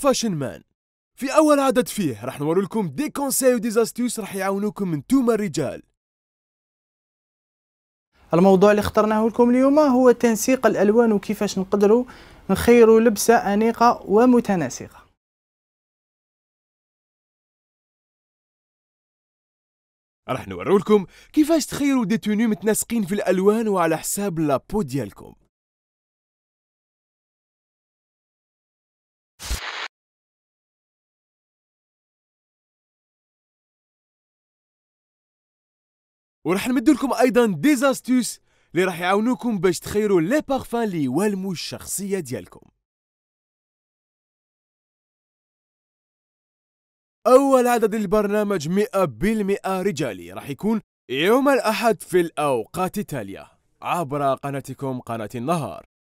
فاشن مان في اول عدد فيه راح نوري لكم دي كونساي زاستيوس راح يعاونوكم انتوما الرجال الموضوع اللي اخترناه لكم اليوم هو تنسيق الالوان وكيفاش نقدروا نخيروا لبسه انيقه ومتناسقه راح نوريكم لكم كيفاش تخيروا دي توني متناسقين في الالوان وعلى حساب لابو ديالكم وراح نمد لكم ايضا ديزاستوس اللي راح يعاونوكم باش تخيروا لي بارفان اللي يوالموا الشخصيه ديالكم اول عدد البرنامج 100% رجالي راح يكون يوم الاحد في الاوقات التاليه عبر قناتكم قناه النهار